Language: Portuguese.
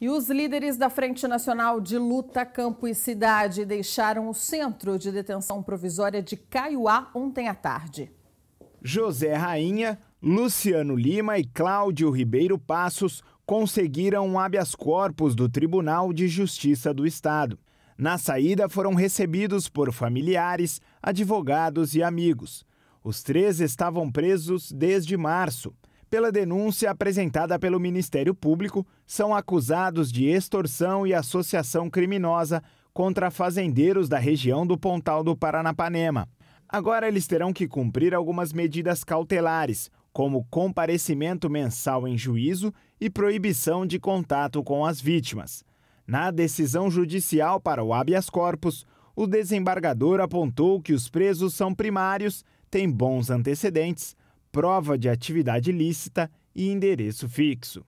E os líderes da Frente Nacional de Luta Campo e Cidade deixaram o centro de detenção provisória de Caiuá ontem à tarde. José Rainha, Luciano Lima e Cláudio Ribeiro Passos conseguiram um habeas corpus do Tribunal de Justiça do Estado. Na saída foram recebidos por familiares, advogados e amigos. Os três estavam presos desde março pela denúncia apresentada pelo Ministério Público, são acusados de extorsão e associação criminosa contra fazendeiros da região do Pontal do Paranapanema. Agora eles terão que cumprir algumas medidas cautelares, como comparecimento mensal em juízo e proibição de contato com as vítimas. Na decisão judicial para o habeas corpus, o desembargador apontou que os presos são primários, têm bons antecedentes, prova de atividade lícita e endereço fixo.